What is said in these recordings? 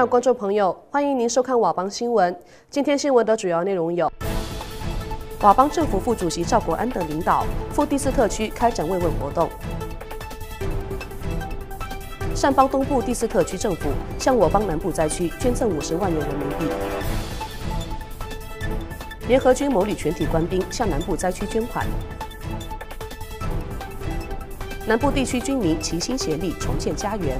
各位观众朋友，欢迎您收看瓦邦新闻。今天新闻的主要内容有：瓦邦政府副主席赵国安等领导赴第四特区开展慰问活动；善邦东部第四特区政府向我邦南部灾区捐赠五十万元人民币；联合军某旅全体官兵向南部灾区捐款；南部地区军民齐心协力重建家园。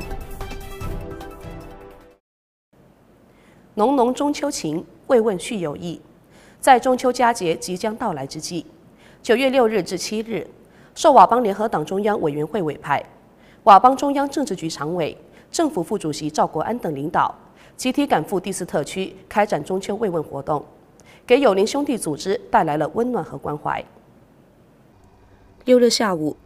浓浓中秋情，慰问叙友谊。在中秋佳节即将到来之际，九月六日至七日，受佤邦联合党中央委员会委派，佤邦中央政治局常委、政府副主席赵国安等领导，集体赶赴第四特区开展中秋慰问活动，给友邻兄弟组织带来了温暖和关怀。六日下午，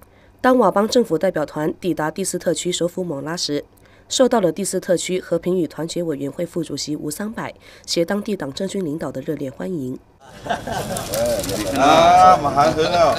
当佤邦政府代表团抵达第四特区首府勐拉时，受到了第四特区和平与团结委员会副主席吴桑柏携当地党政军领导的热烈欢迎。马喊你啊，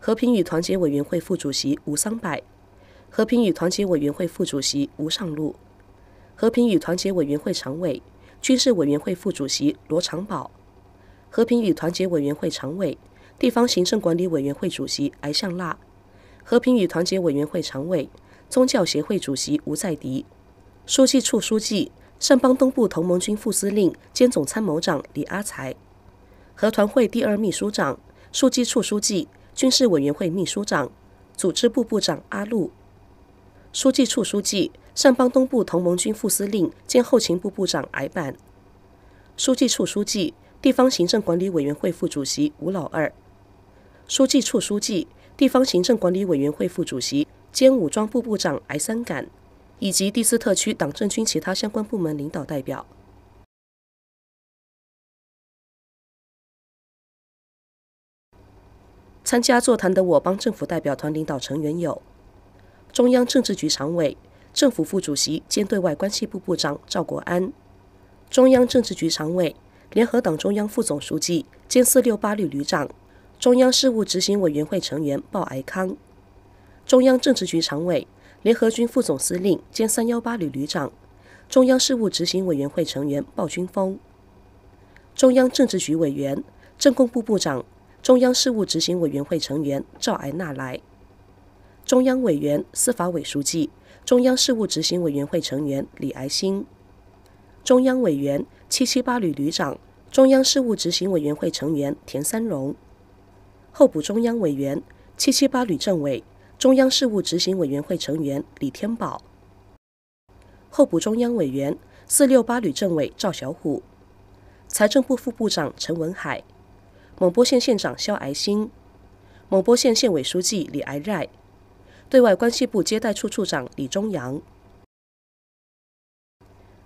和平与团结委员会副主席吴桑柏，和平与团结委员会副主席吴尚禄，和平与团结委员会常委军事委员会副主席罗长宝，和平与团结委员会常委地方行政管理委员会主席艾向腊，和平与团结委员会常委宗教协会主席吴在迪，书记处书记善邦东部同盟军副司令兼总参谋长李阿才，和团会第二秘书长书记处书记。军事委员会秘书长、组织部部长阿禄，书记处书记、上邦东部同盟军副司令兼后勤部部长矮板，书记处书记、地方行政管理委员会副主席吴老二，书记处书记、地方行政管理委员会副主席兼武装部部长矮三杆，以及第四特区党政军其他相关部门领导代表。参加座谈的我邦政府代表团领导成员有：中央政治局常委、政府副主席兼对外关系部部长赵国安，中央政治局常委、联合党中央副总书记兼四六八旅旅长、中央事务执行委员会成员鲍癌康，中央政治局常委、联合军副总司令兼三幺八旅旅长、中央事务执行委员会成员鲍军峰，中央政治局委员、政工部部长。中央事务执行委员会成员赵爱娜来，中央委员、司法委书记，中央事务执行委员会成员李爱新，中央委员、七七八旅旅长，中央事务执行委员会成员田三荣，候补中央委员、七七八旅政委，中央事务执行委员会成员李天宝，候补中央委员、四六八旅政委赵小虎，财政部副部长陈文海。勐波县县长肖癌兴、勐波县县委书记李癌寨、对外关系部接待处处长李忠阳、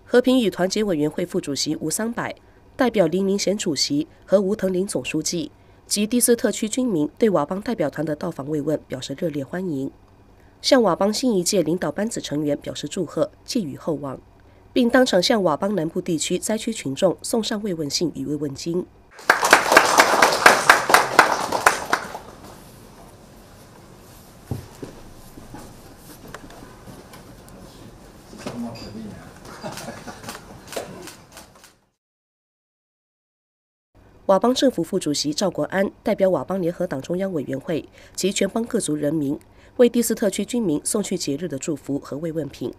和平与团结委员会副主席吴桑柏代表林明贤主席和吴腾林总书记及第四特区军民对佤邦代表团的到访慰问表示热烈欢迎，向佤邦新一届领导班子成员表示祝贺，寄予厚望，并当场向佤邦南部地区灾区群众送上慰问信与慰问金。佤邦政府副主席赵国安代表佤邦联合党中央委员会及全邦各族人民，为第四特区军民送去节日的祝福和慰问品，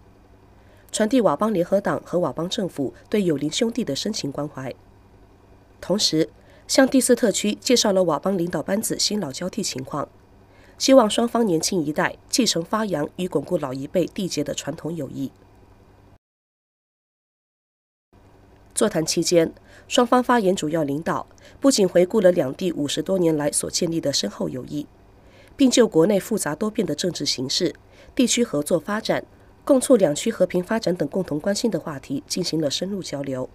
传递佤邦联合党和佤邦政府对友邻兄弟的深情关怀，同时向第四特区介绍了佤邦领导班子新老交替情况，希望双方年轻一代继承发扬与巩固老一辈缔结的传统友谊。座谈期间，双方发言主要领导不仅回顾了两地五十多年来所建立的深厚友谊，并就国内复杂多变的政治形势、地区合作发展、共促两区和平发展等共同关心的话题进行了深入交流。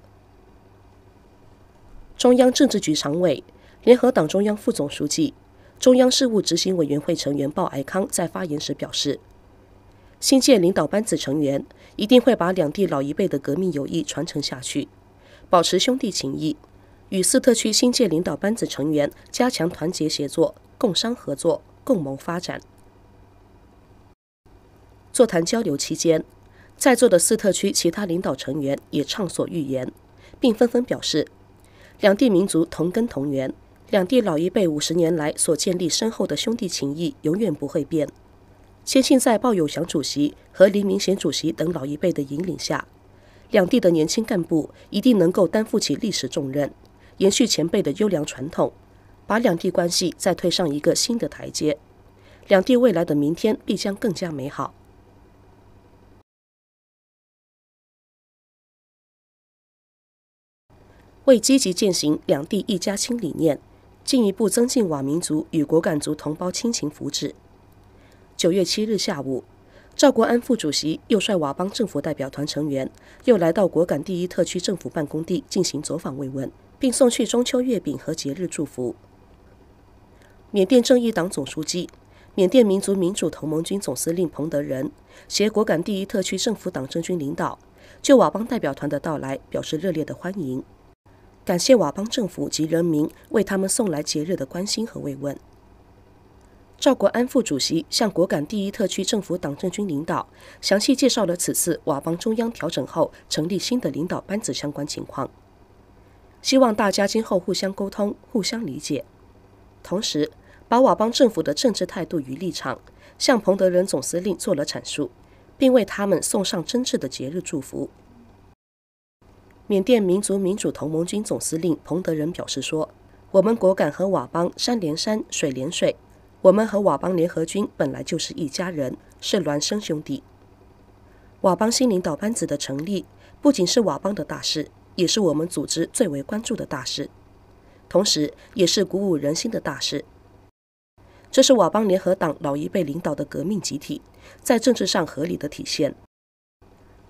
中央政治局常委、联合党中央副总书记、中央事务执行委员会成员鲍艾康在发言时表示：“新建领导班子成员一定会把两地老一辈的革命友谊传承下去。”保持兄弟情谊，与斯特区新届领导班子成员加强团结协作，共商合作，共谋发展。座谈交流期间，在座的斯特区其他领导成员也畅所欲言，并纷纷表示，两地民族同根同源，两地老一辈五十年来所建立深厚的兄弟情谊永远不会变。坚信在鲍友祥主席和黎明贤主席等老一辈的引领下。两地的年轻干部一定能够担负起历史重任，延续前辈的优良传统，把两地关系再推上一个新的台阶。两地未来的明天必将更加美好。为积极践行“两地一家亲”理念，进一步增进佤民族与果敢族同胞亲情福祉，九月七日下午。赵国安副主席又率佤邦政府代表团成员，又来到果敢第一特区政府办公地进行走访慰问，并送去中秋月饼和节日祝福。缅甸正义党总书记、缅甸民族民主同盟军总司令彭德仁，携果敢第一特区政府党政军领导，就佤邦代表团的到来表示热烈的欢迎，感谢佤邦政府及人民为他们送来节日的关心和慰问。赵国安副主席向果敢第一特区政府党政军领导详细介绍了此次佤邦中央调整后成立新的领导班子相关情况，希望大家今后互相沟通、互相理解，同时把佤邦政府的政治态度与立场向彭德仁总司令做了阐述，并为他们送上真挚的节日祝福。缅甸民族民主同盟军总司令彭德仁表示说：“我们果敢和佤邦山连山、水连水。”我们和佤邦联合军本来就是一家人，是孪生兄弟。佤邦新领导班子的成立，不仅是佤邦的大事，也是我们组织最为关注的大事，同时，也是鼓舞人心的大事。这是佤邦联合党老一辈领导的革命集体在政治上合理的体现。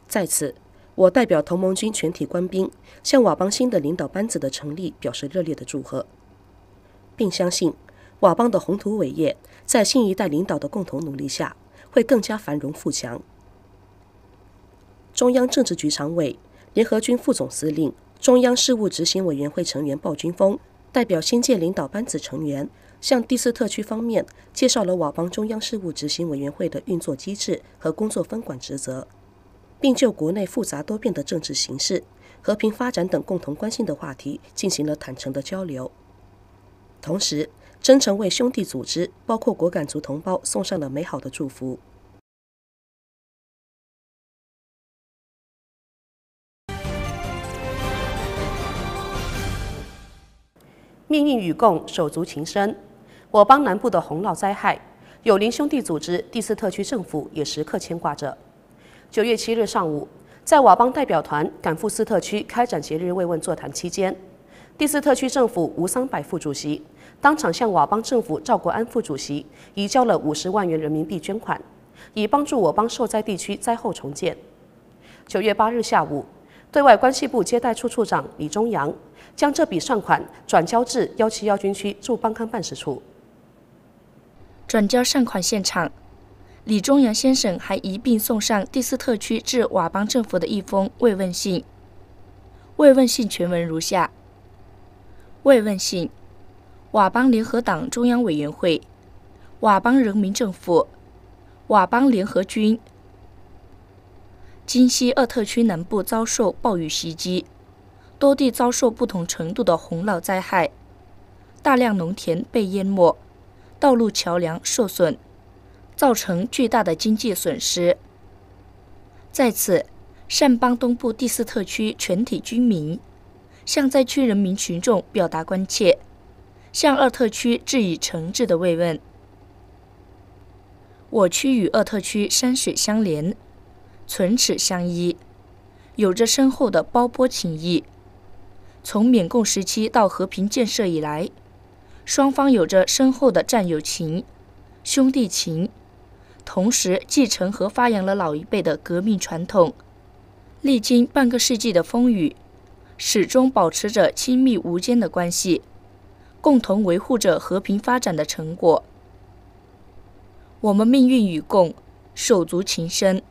在此，我代表同盟军全体官兵，向佤邦新的领导班子的成立表示热烈的祝贺，并相信。佤邦的宏图伟业，在新一代领导的共同努力下，会更加繁荣富强。中央政治局常委、联合军副总司令、中央事务执行委员会成员鲍军峰代表新届领导班子成员，向第四特区方面介绍了佤邦中央事务执行委员会的运作机制和工作分管职责，并就国内复杂多变的政治形势、和平发展等共同关心的话题进行了坦诚的交流。同时，真诚为兄弟组织，包括果敢族同胞，送上了美好的祝福。命运与共，手足情深。佤邦南部的洪涝灾害，友邻兄弟组织第四特区政府也时刻牵挂着。九月七日上午，在佤邦代表团赶赴斯四特区开展节日慰问座谈期间，第四特区政府吴桑柏副主席。当场向佤邦政府赵国安副主席移交了五十万元人民币捐款，以帮助我邦受灾地区灾后重建。九月八日下午，对外关系部接待处处长李忠阳将这笔善款转交至幺七幺军区驻邦康办事处。转交善款现场，李忠阳先生还一并送上第四特区至佤邦政府的一封慰问信。慰问信全文如下：慰问信。佤邦联合党中央委员会、佤邦人民政府、佤邦联合军。金西二特区南部遭受暴雨袭击，多地遭受不同程度的洪涝灾害，大量农田被淹没，道路桥梁受损，造成巨大的经济损失。在此，善邦东部第四特区全体居民向灾区人民群众表达关切。向鄂特区致以诚挚的慰问。我区与鄂特区山水相连，唇齿相依，有着深厚的胞波情谊。从缅共时期到和平建设以来，双方有着深厚的战友情、兄弟情，同时继承和发扬了老一辈的革命传统，历经半个世纪的风雨，始终保持着亲密无间的关系。共同维护着和平发展的成果，我们命运与共，手足情深，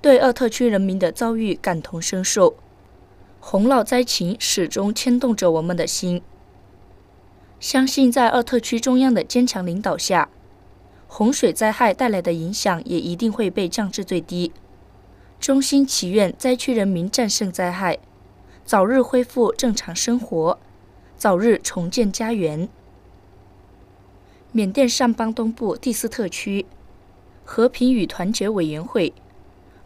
对鄂特区人民的遭遇感同身受，洪涝灾情始终牵动着我们的心。相信在鄂特区中央的坚强领导下，洪水灾害带来的影响也一定会被降至最低。衷心祈愿灾区人民战胜灾害，早日恢复正常生活。早日重建家园。缅甸上邦东部第四特区和平与团结委员会，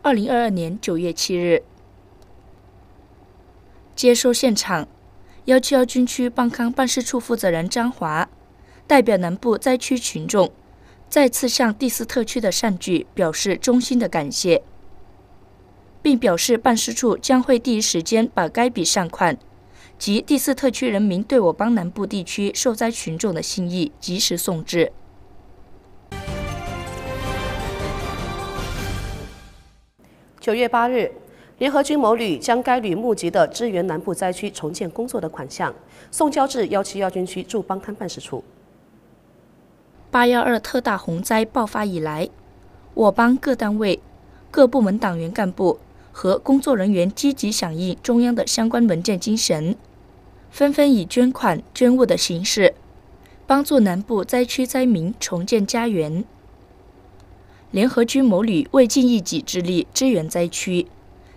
二零二二年九月七日，接收现场，幺七幺军区邦康办事处负责人张华，代表南部灾区群众，再次向第四特区的善举表示衷心的感谢，并表示办事处将会第一时间把该笔善款。及第四特区人民对我邦南部地区受灾群众的心意，及时送至。九月八日，联合军某旅将该旅募集的支援南部灾区重建工作的款项，送交至幺七幺军区驻邦滩办事处。八幺二特大洪灾爆发以来，我邦各单位、各部门党员干部和工作人员积极响应中央的相关文件精神。纷纷以捐款捐物的形式，帮助南部灾区灾民重建家园。联合军某旅为尽一己之力支援灾区，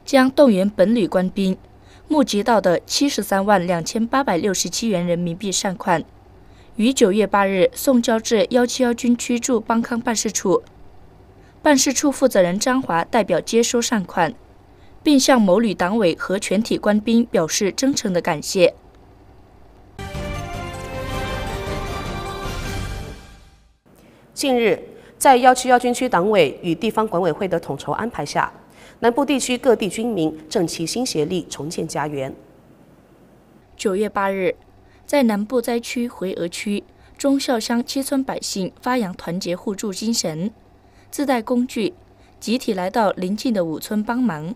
将动员本旅官兵募集到的七十三万两千八百六十七元人民币善款，于九月八日送交至幺七幺军区驻邦康办事处。办事处负责人张华代表接收善款，并向某旅党委和全体官兵表示真诚的感谢。近日，在幺七幺军区党委与地方管委会的统筹安排下，南部地区各地军民正齐心协力重建家园。九月八日，在南部灾区回鹅区忠孝乡七村，百姓发扬团结互助精神，自带工具，集体来到邻近的五村帮忙，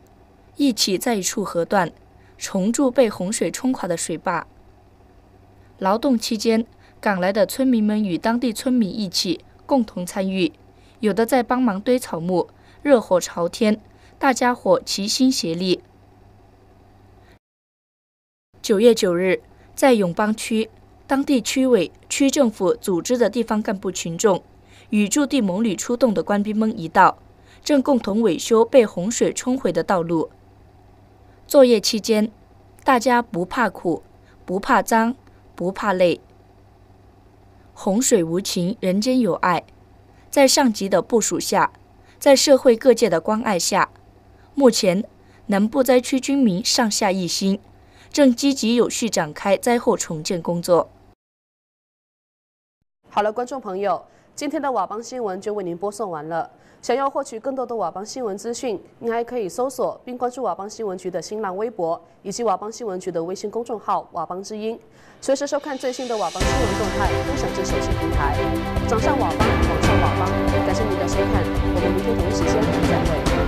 一起在一处河段重筑被洪水冲垮的水坝。劳动期间，赶来的村民们与当地村民一起。共同参与，有的在帮忙堆草木，热火朝天，大家伙齐心协力。九月九日，在永邦区，当地区委、区政府组织的地方干部群众，与驻地某旅出动的官兵们一道，正共同维修被洪水冲毁的道路。作业期间，大家不怕苦，不怕脏，不怕累。洪水无情，人间有爱。在上级的部署下，在社会各界的关爱下，目前南部灾区军民上下一心，正积极有序展开灾后重建工作。好了，观众朋友。今天的瓦邦新闻就为您播送完了。想要获取更多的瓦邦新闻资讯，您还可以搜索并关注瓦邦新闻局的新浪微博以及瓦邦新闻局的微信公众号“瓦邦之音”，随时收看最新的瓦邦新闻动态。分享至手机平台，掌上瓦邦，网上瓦邦。感谢您的收看，我们明天同一时间再会。